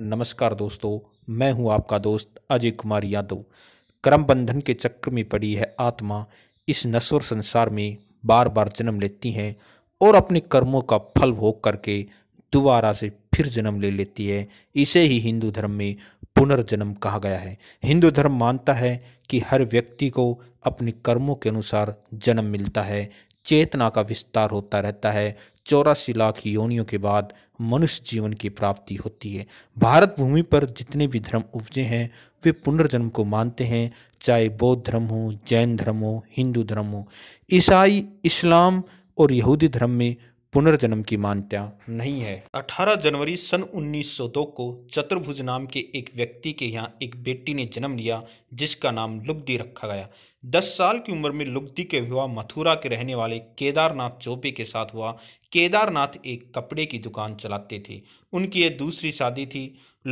नमस्कार दोस्तों मैं हूं आपका दोस्त अजय कुमार यादव क्रम बंधन के चक्र में पड़ी है आत्मा इस नश्वर संसार में बार बार जन्म लेती है और अपने कर्मों का फल भोग करके दोबारा से फिर जन्म ले लेती है इसे ही हिंदू धर्म में पुनर्जन्म कहा गया है हिंदू धर्म मानता है कि हर व्यक्ति को अपने कर्मों के अनुसार जन्म मिलता है चेतना का विस्तार होता रहता है चौरासी लाख योनियों के बाद मनुष्य जीवन की प्राप्ति होती है भारत भूमि पर जितने भी धर्म उपजे हैं वे पुनर्जन्म को मानते हैं चाहे बौद्ध धर्म हो जैन धर्म हो हिंदू धर्म हो ईसाई इस्लाम और यहूदी धर्म में पुनर्जन्म की मान्यता नहीं है 18 जनवरी सन 1902 को चतुर्भुज नाम के एक व्यक्ति के यहाँ एक बेटी ने जन्म लिया जिसका नाम लुग्दी रखा गया 10 साल की उम्र में लुग्दी के विवाह मथुरा के रहने वाले केदारनाथ चौबे के साथ हुआ केदारनाथ एक कपड़े की दुकान चलाते थे उनकी यह दूसरी शादी थी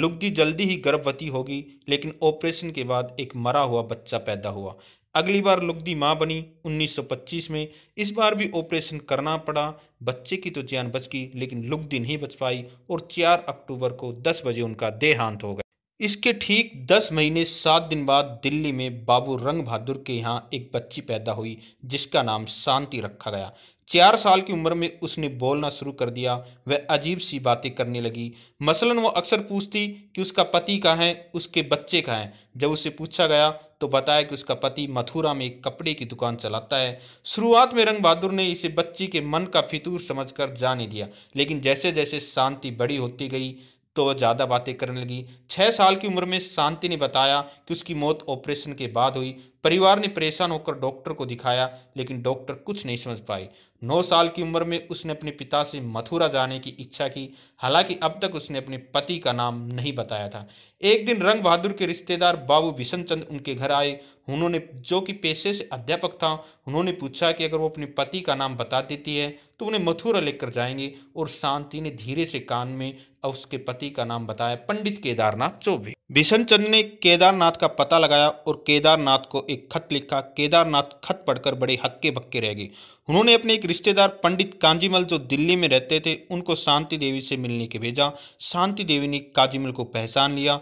लुग्दी जल्दी ही गर्भवती होगी लेकिन ऑपरेशन के बाद एक मरा हुआ बच्चा पैदा हुआ अगली बार लुगदी माँ बनी 1925 में इस बार भी ऑपरेशन करना पड़ा बच्चे की तो जान बच गई लेकिन लुगदी नहीं बच पाई और 4 अक्टूबर को 10 बजे उनका देहांत हो गया इसके ठीक दस महीने सात दिन बाद दिल्ली में बाबू रंग बहादुर के यहाँ एक बच्ची पैदा हुई जिसका नाम शांति रखा गया चार साल की उम्र में उसने बोलना शुरू कर दिया वह अजीब सी बातें करने लगी मसलन वो अक्सर पूछती कि उसका पति कहाँ है उसके बच्चे कहाँ हैं जब उससे पूछा गया तो बताया कि उसका पति मथुरा में एक कपड़े की दुकान चलाता है शुरुआत में रंग बहादुर ने इसे बच्ची के मन का फितूर समझकर जाने दिया लेकिन जैसे जैसे शांति बड़ी होती गई तो वह ज़्यादा बातें करने लगी छः साल की उम्र में शांति ने बताया कि उसकी मौत ऑपरेशन के बाद हुई परिवार ने परेशान होकर डॉक्टर को दिखाया लेकिन डॉक्टर कुछ नहीं समझ पाए नौ साल की उम्र में उसने अपने पिता से मथुरा जाने की इच्छा की हालांकि अब तक उसने अपने पति का नाम नहीं बताया था एक दिन रंग बहादुर के रिश्तेदार बाबू बिशन चंद उनके घर आए उन्होंने जो कि पेशे से अध्यापक था उन्होंने पूछा कि अगर वो अपने पति का नाम बता देती है तो उन्हें मथुरा लेकर जाएंगे और शांति ने धीरे से कान में उसके पति का नाम बताया पंडित केदारनाथ चौबे बिशन चंद ने केदारनाथ का पता लगाया और केदारनाथ को एक खत लिखा केदारनाथ खत पढ़कर बड़े हक्के बक्के रह गए उन्होंने अपने एक रिश्तेदार पंडित कांजीमल जो दिल्ली में रहते थे उनको शांति देवी से मिलने के भेजा शांति देवी ने काजीमल को पहचान लिया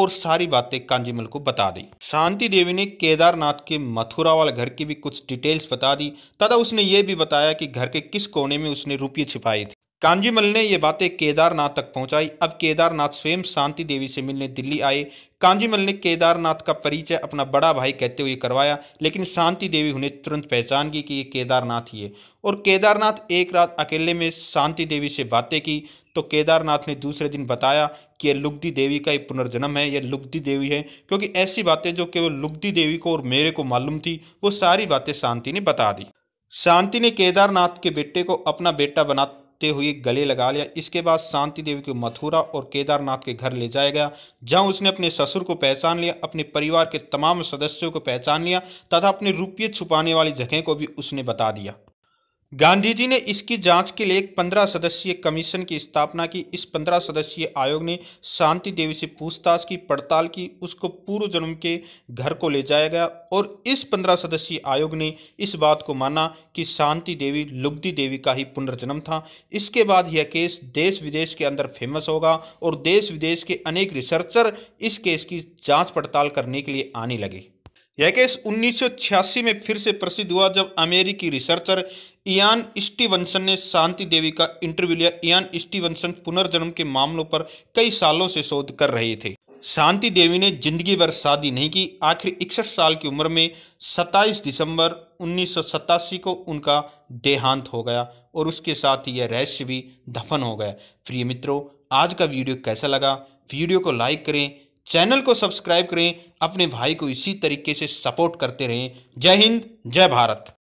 और सारी बातें कांजीमल को बता दी शांति देवी ने केदारनाथ के मथुरा वाले घर की भी कुछ डिटेल्स बता दी तथा उसने ये भी बताया कि घर के किस कोने में उसने रुपये छिपाए थे कांजीमल ने ये बातें केदारनाथ तक पहुंचाई अब केदारनाथ स्वयं शांति देवी से मिलने दिल्ली आए कांजीमल ने केदारनाथ का परिचय अपना बड़ा भाई कहते हुए करवाया लेकिन शांति देवी उन्हें तुरंत पहचान की कि ये केदारनाथ ही है और केदारनाथ एक रात अकेले में शांति देवी से बातें की तो केदारनाथ ने दूसरे दिन बताया कि यह लुग्दी देवी का ही पुनर्जन्म है यह लुग्दी देवी है क्योंकि ऐसी बातें जो केवल लुग्दी देवी को और मेरे को मालूम थी वो सारी बातें शांति ने बता दी शांति ने केदारनाथ के बेटे को अपना बेटा बना कूदते हुए गले लगा लिया इसके बाद शांति देवी को मथुरा और केदारनाथ के घर ले जाया गया जहां उसने अपने ससुर को पहचान लिया अपने परिवार के तमाम सदस्यों को पहचान लिया तथा अपने रुपये छुपाने वाली जगह को भी उसने बता दिया गांधी जी ने इसकी जांच के लिए एक पंद्रह सदस्यीय कमीशन की स्थापना की इस पंद्रह सदस्यीय आयोग ने शांति देवी से पूछताछ की पड़ताल की उसको पूर्व जन्म के घर को ले जाया गया और इस पंद्रह सदस्यीय आयोग ने इस बात को माना कि शांति देवी लुगदी देवी का ही पुनर्जन्म था इसके बाद यह केस देश विदेश के अंदर फेमस होगा और देश विदेश के अनेक रिसर्चर इस केस की जाँच पड़ताल करने के लिए आने लगे यह केस 1986 में फिर से प्रसिद्ध हुआ जब अमेरिकी रिसर्चर इयान स्टीवनसन ने शांति देवी का इंटरव्यू लिया इयान स्टीवनसन पुनर्जन्म के मामलों पर कई सालों से शोध कर रहे थे शांति देवी ने जिंदगी भर शादी नहीं की आखिर इकसठ साल की उम्र में 27 दिसंबर उन्नीस को उनका देहांत हो गया और उसके साथ ही यह रहस्य भी दफन हो गया प्रिय मित्रों आज का वीडियो कैसा लगा वीडियो को लाइक करें चैनल को सब्सक्राइब करें अपने भाई को इसी तरीके से सपोर्ट करते रहें जय हिंद जय भारत